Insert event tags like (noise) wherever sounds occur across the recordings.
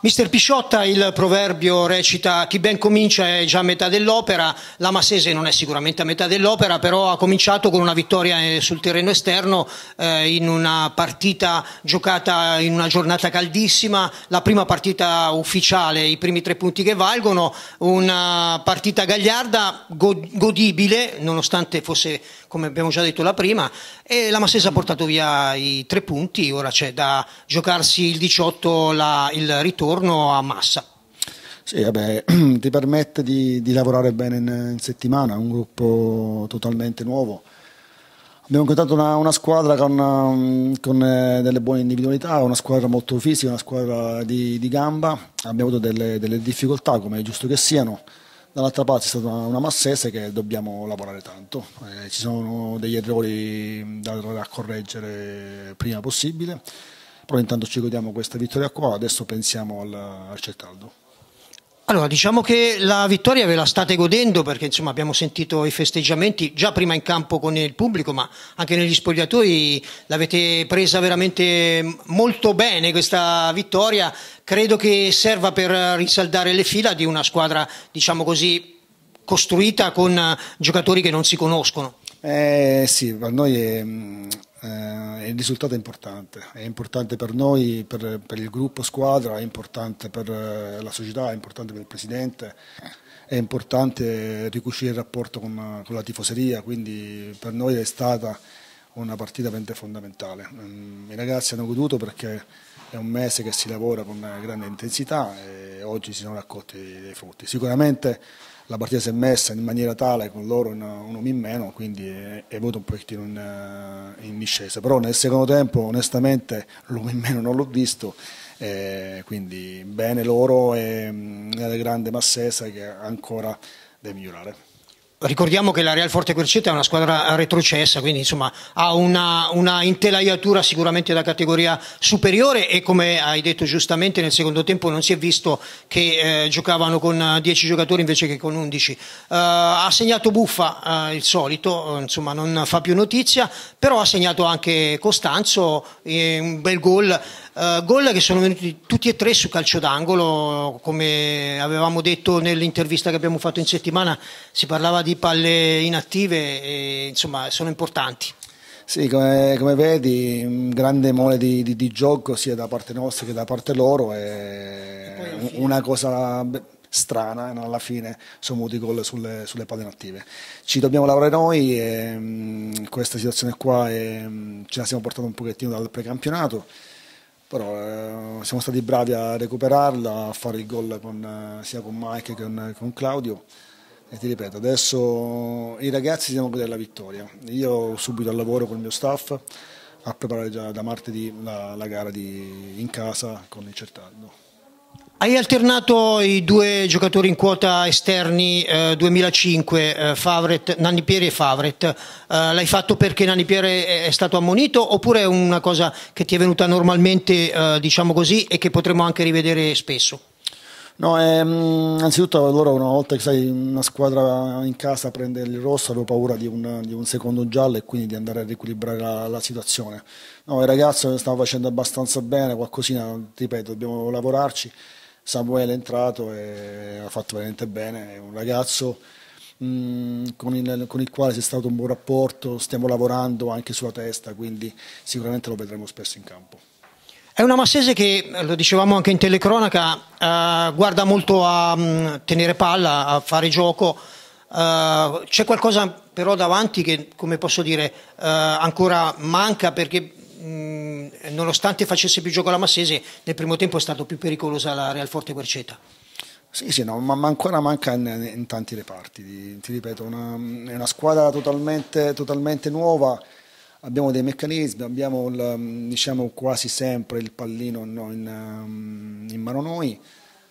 Mister Pisciotta, il proverbio recita chi ben comincia è già a metà dell'opera, la Massese non è sicuramente a metà dell'opera, però ha cominciato con una vittoria eh, sul terreno esterno eh, in una partita giocata in una giornata caldissima, la prima partita ufficiale, i primi tre punti che valgono, una partita gagliarda godibile, nonostante fosse come abbiamo già detto la prima, e la Massese ha portato via i tre punti, ora c'è da giocarsi il 18 la, il ritorno intorno a massa. Sì, vabbè, (clears throat) ti permette di, di lavorare bene in, in, settimana, è un gruppo totalmente nuovo. Abbiamo incontrato una, una squadra con, um, con, eh, delle buone individualità, una squadra molto fisica, una squadra di, di gamba, abbiamo avuto delle, delle, difficoltà come è giusto che siano, dall'altra parte è stata una, una massese che dobbiamo lavorare tanto, eh, ci sono degli errori da, da correggere prima possibile però intanto ci godiamo questa vittoria qua, adesso pensiamo al, al Certaldo. Allora, diciamo che la vittoria ve la state godendo perché insomma, abbiamo sentito i festeggiamenti già prima in campo con il pubblico, ma anche negli spogliatoi l'avete presa veramente molto bene questa vittoria. Credo che serva per risaldare le fila di una squadra, diciamo così, costruita con giocatori che non si conoscono. Eh sì, per noi è, mm, il risultato è importante, è importante per noi, per, per, il gruppo squadra, è importante per eh, la società, è importante per il presidente, è importante ricuscire il rapporto con, con la tifoseria, quindi per noi è stata una partita fondamentale. Mm, I ragazzi hanno goduto perché è un mese che si lavora con grande intensità e oggi si sono raccolti dei frutti. Sicuramente la partita si è messa in maniera tale con loro in, un uomo in meno, quindi è, è venuto un pochettino in, eh, in, discesa. Però nel secondo tempo onestamente l'uomo in meno non l'ho visto, eh, quindi bene loro e mh, mm, grande Massesa che ancora deve migliorare. Ricordiamo che la Real Forte Querceta è una squadra retrocessa, quindi insomma ha una, una intelaiatura sicuramente da categoria superiore e come hai detto giustamente nel secondo tempo non si è visto che eh, giocavano con 10 eh, giocatori invece che con 11. Eh, ha segnato Buffa, eh, il solito, eh, insomma non fa più notizia, però ha segnato anche Costanzo, eh, un bel gol. Uh, gol che sono venuti tutti e tre su calcio d'angolo, come avevamo detto nell'intervista che abbiamo fatto in settimana, si parlava di palle inattive, e, insomma sono importanti. Sì, come, come vedi, un grande mole di, di, di, gioco sia da parte nostra che da parte loro, è una cosa strana alla fine sono venuti gol sulle, sulle palle inattive. Ci dobbiamo lavorare noi, e, mh, mm, questa situazione qua e, mh, mm, ce la siamo portata un pochettino dal precampionato però eh, siamo stati bravi a recuperarla, a fare il gol con, eh, sia con Mike che con, con, Claudio e ti ripeto, adesso i ragazzi devono godere la vittoria, io subito al lavoro con il mio staff a preparare già da martedì la, la gara di, in casa con il Certaldo. Hai alternato i due giocatori in quota esterni eh, 2005, eh, Favret, Nanni Pieri e Favret. Eh, l'hai fatto perché Nanni Pieri è stato ammonito oppure è una cosa che ti è venuta normalmente, eh, diciamo così, e che potremmo anche rivedere spesso? No, ehm, anzitutto loro una volta che sai una squadra in casa prende il rosso avevo paura di un, di un secondo giallo e quindi di andare a riequilibrare la, la situazione. No, il ragazzo stava facendo abbastanza bene, qualcosina, ripeto, dobbiamo lavorarci Samuele è entrato e ha fatto veramente bene, è un ragazzo mm, con, il, con, il, quale c'è stato un buon rapporto, stiamo lavorando anche sulla testa, quindi sicuramente lo vedremo spesso in campo. È una Massese che, lo dicevamo anche in telecronaca, eh, guarda molto a mh, mm, tenere palla, a fare gioco, Uh, c'è qualcosa però davanti che, come posso dire, uh, ancora manca perché mh, mm, nonostante facesse più gioco la Massese, nel primo tempo è stata più pericolosa la Real Forte Querceta. Sì, sì, no, ma, ancora manca in, in, tanti reparti, ti ripeto, una, è una squadra totalmente, totalmente nuova abbiamo dei meccanismi, abbiamo il, diciamo, quasi sempre il pallino in, um, in, mano noi,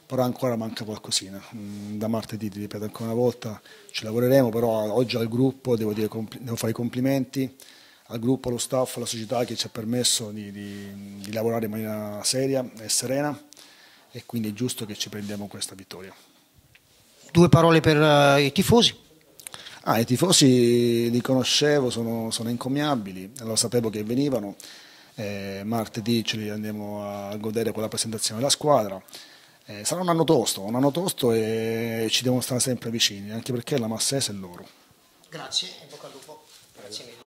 però ancora manca qualcosina. Mm, da martedì, ti ripeto ancora una volta, ci lavoreremo, però oggi al gruppo devo, dire, devo fare i complimenti al gruppo, allo staff, alla società che ci ha permesso di, di, di lavorare in maniera seria e serena e quindi è giusto che ci prendiamo questa vittoria. Due parole per uh, i tifosi. Ah, I tifosi li conoscevo, sono, sono incommiabili, lo sapevo che venivano, eh, martedì ce li andiamo a godere con la presentazione della squadra. Eh, sarà un anno tosto, un anno tosto e ci devono stare sempre vicini, anche perché la Massese è loro. Grazie e bocca al lupo. Grazie mille.